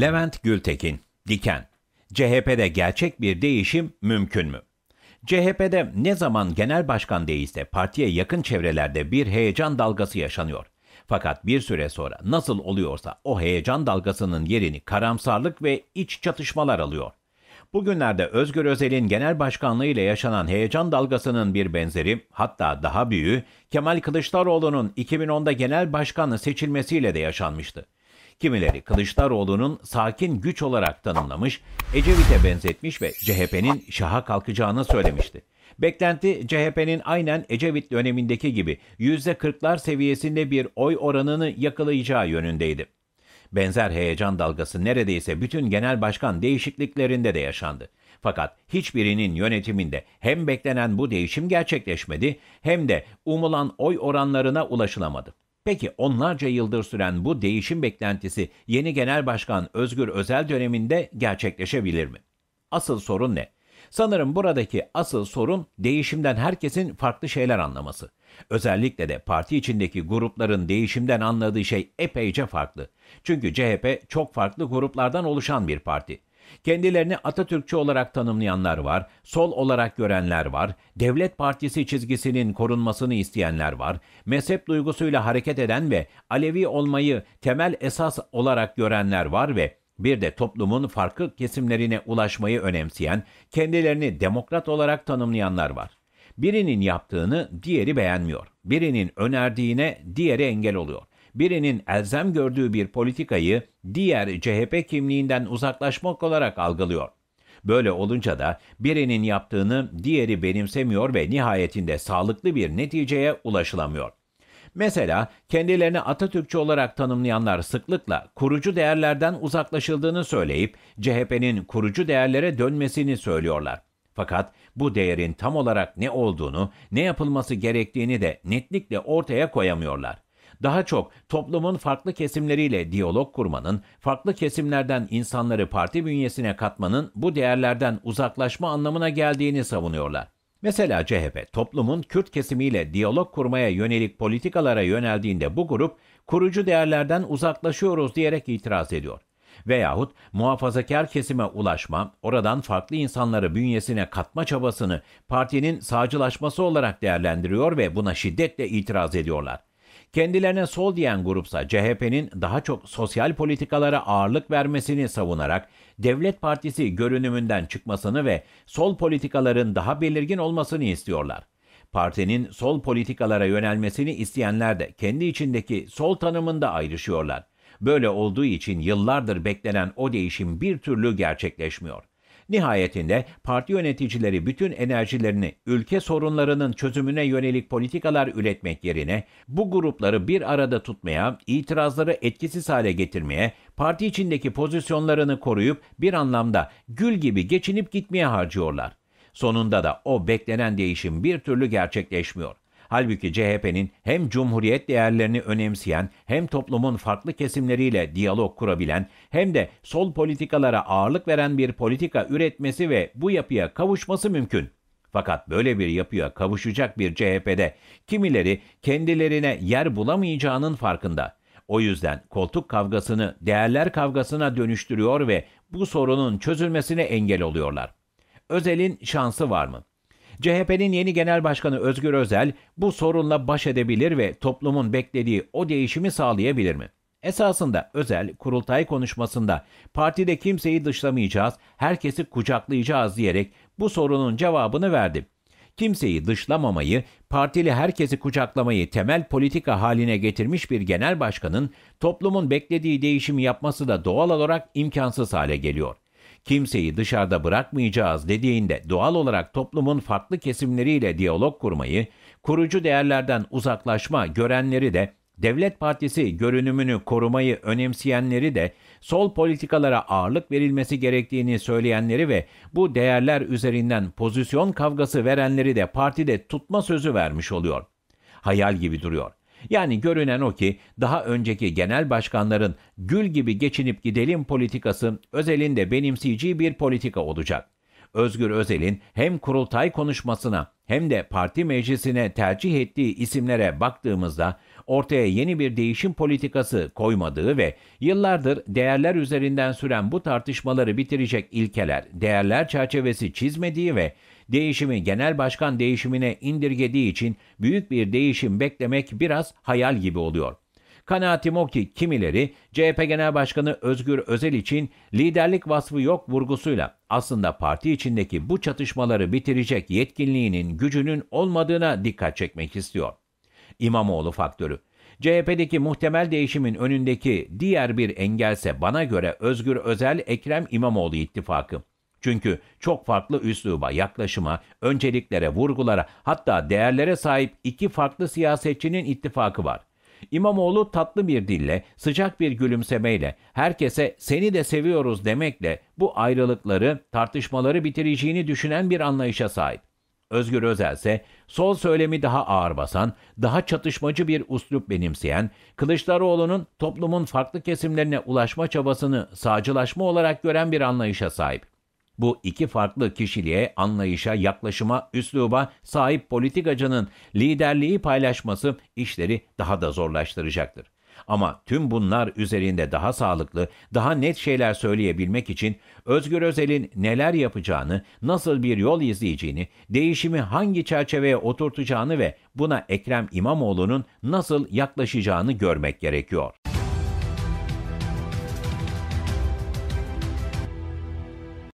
Levent Gültekin, Diken. CHP'de gerçek bir değişim mümkün mü? CHP'de ne zaman genel başkan değilse partiye yakın çevrelerde bir heyecan dalgası yaşanıyor. Fakat bir süre sonra nasıl oluyorsa o heyecan dalgasının yerini karamsarlık ve iç çatışmalar alıyor. Bugünlerde Özgür Özel'in genel başkanlığı ile yaşanan heyecan dalgasının bir benzeri hatta daha büyüğü Kemal Kılıçdaroğlu'nun 2010'da genel başkanı seçilmesiyle de yaşanmıştı. Kimileri Kılıçdaroğlu'nun sakin güç olarak tanımlamış, Ecevit'e benzetmiş ve CHP'nin şaha kalkacağını söylemişti. Beklenti CHP'nin aynen Ecevit dönemindeki gibi %40'lar seviyesinde bir oy oranını yakalayacağı yönündeydi. Benzer heyecan dalgası neredeyse bütün genel başkan değişikliklerinde de yaşandı. Fakat hiçbirinin yönetiminde hem beklenen bu değişim gerçekleşmedi hem de umulan oy oranlarına ulaşılamadı. Peki onlarca yıldır süren bu değişim beklentisi yeni genel başkan Özgür Özel döneminde gerçekleşebilir mi? Asıl sorun ne? Sanırım buradaki asıl sorun değişimden herkesin farklı şeyler anlaması. Özellikle de parti içindeki grupların değişimden anladığı şey epeyce farklı. Çünkü CHP çok farklı gruplardan oluşan bir parti. Kendilerini Atatürkçü olarak tanımlayanlar var, sol olarak görenler var, devlet partisi çizgisinin korunmasını isteyenler var, mezhep duygusuyla hareket eden ve Alevi olmayı temel esas olarak görenler var ve bir de toplumun farklı kesimlerine ulaşmayı önemseyen, kendilerini demokrat olarak tanımlayanlar var. Birinin yaptığını diğeri beğenmiyor. Birinin önerdiğine diğeri engel oluyor birinin elzem gördüğü bir politikayı diğer CHP kimliğinden uzaklaşmak olarak algılıyor. Böyle olunca da birinin yaptığını diğeri benimsemiyor ve nihayetinde sağlıklı bir neticeye ulaşılamıyor. Mesela kendilerini Atatürkçü olarak tanımlayanlar sıklıkla kurucu değerlerden uzaklaşıldığını söyleyip CHP'nin kurucu değerlere dönmesini söylüyorlar. Fakat bu değerin tam olarak ne olduğunu, ne yapılması gerektiğini de netlikle ortaya koyamıyorlar. Daha çok toplumun farklı kesimleriyle diyalog kurmanın, farklı kesimlerden insanları parti bünyesine katmanın bu değerlerden uzaklaşma anlamına geldiğini savunuyorlar. Mesela CHP toplumun Kürt kesimiyle diyalog kurmaya yönelik politikalara yöneldiğinde bu grup kurucu değerlerden uzaklaşıyoruz diyerek itiraz ediyor. Veyahut muhafazakar kesime ulaşma, oradan farklı insanları bünyesine katma çabasını partinin sağcılaşması olarak değerlendiriyor ve buna şiddetle itiraz ediyorlar. Kendilerine sol diyen grupsa CHP'nin daha çok sosyal politikalara ağırlık vermesini savunarak Devlet Partisi görünümünden çıkmasını ve sol politikaların daha belirgin olmasını istiyorlar. Partinin sol politikalara yönelmesini isteyenler de kendi içindeki sol tanımında ayrışıyorlar. Böyle olduğu için yıllardır beklenen o değişim bir türlü gerçekleşmiyor. Nihayetinde parti yöneticileri bütün enerjilerini ülke sorunlarının çözümüne yönelik politikalar üretmek yerine bu grupları bir arada tutmaya, itirazları etkisiz hale getirmeye, parti içindeki pozisyonlarını koruyup bir anlamda gül gibi geçinip gitmeye harcıyorlar. Sonunda da o beklenen değişim bir türlü gerçekleşmiyor. Halbuki CHP'nin hem cumhuriyet değerlerini önemseyen, hem toplumun farklı kesimleriyle diyalog kurabilen, hem de sol politikalara ağırlık veren bir politika üretmesi ve bu yapıya kavuşması mümkün. Fakat böyle bir yapıya kavuşacak bir CHP'de kimileri kendilerine yer bulamayacağının farkında. O yüzden koltuk kavgasını değerler kavgasına dönüştürüyor ve bu sorunun çözülmesine engel oluyorlar. Özel'in şansı var mı? CHP'nin yeni genel başkanı Özgür Özel bu sorunla baş edebilir ve toplumun beklediği o değişimi sağlayabilir mi? Esasında Özel kurultay konuşmasında partide kimseyi dışlamayacağız, herkesi kucaklayacağız diyerek bu sorunun cevabını verdi. Kimseyi dışlamamayı, partili herkesi kucaklamayı temel politika haline getirmiş bir genel başkanın toplumun beklediği değişimi yapması da doğal olarak imkansız hale geliyor.'' kimseyi dışarıda bırakmayacağız dediğinde doğal olarak toplumun farklı kesimleriyle diyalog kurmayı, kurucu değerlerden uzaklaşma görenleri de Devlet Partisi görünümünü korumayı önemseyenleri de sol politikalara ağırlık verilmesi gerektiğini söyleyenleri ve bu değerler üzerinden pozisyon kavgası verenleri de partide tutma sözü vermiş oluyor. Hayal gibi duruyor. Yani görünen o ki daha önceki genel başkanların gül gibi geçinip gidelim politikası Özel'in de benimseyeceği bir politika olacak. Özgür Özel'in hem kurultay konuşmasına hem de parti meclisine tercih ettiği isimlere baktığımızda ortaya yeni bir değişim politikası koymadığı ve yıllardır değerler üzerinden süren bu tartışmaları bitirecek ilkeler, değerler çerçevesi çizmediği ve değişimi genel başkan değişimine indirgediği için büyük bir değişim beklemek biraz hayal gibi oluyor. Kanaatim o ki kimileri CHP Genel Başkanı Özgür Özel için liderlik vasfı yok vurgusuyla aslında parti içindeki bu çatışmaları bitirecek yetkinliğinin gücünün olmadığına dikkat çekmek istiyor. İmamoğlu faktörü CHP'deki muhtemel değişimin önündeki diğer bir engelse bana göre Özgür Özel Ekrem İmamoğlu ittifakı. Çünkü çok farklı üsluba, yaklaşıma, önceliklere, vurgulara hatta değerlere sahip iki farklı siyasetçinin ittifakı var. İmamoğlu tatlı bir dille, sıcak bir gülümsemeyle, herkese seni de seviyoruz demekle bu ayrılıkları, tartışmaları bitireceğini düşünen bir anlayışa sahip. Özgür Özel ise sol söylemi daha ağır basan, daha çatışmacı bir uslup benimseyen, Kılıçdaroğlu'nun toplumun farklı kesimlerine ulaşma çabasını sağcılaşma olarak gören bir anlayışa sahip. Bu iki farklı kişiliğe, anlayışa, yaklaşıma, üsluba sahip politikacının liderliği paylaşması işleri daha da zorlaştıracaktır. Ama tüm bunlar üzerinde daha sağlıklı, daha net şeyler söyleyebilmek için Özgür Özel'in neler yapacağını, nasıl bir yol izleyeceğini, değişimi hangi çerçeveye oturtacağını ve buna Ekrem İmamoğlu'nun nasıl yaklaşacağını görmek gerekiyor.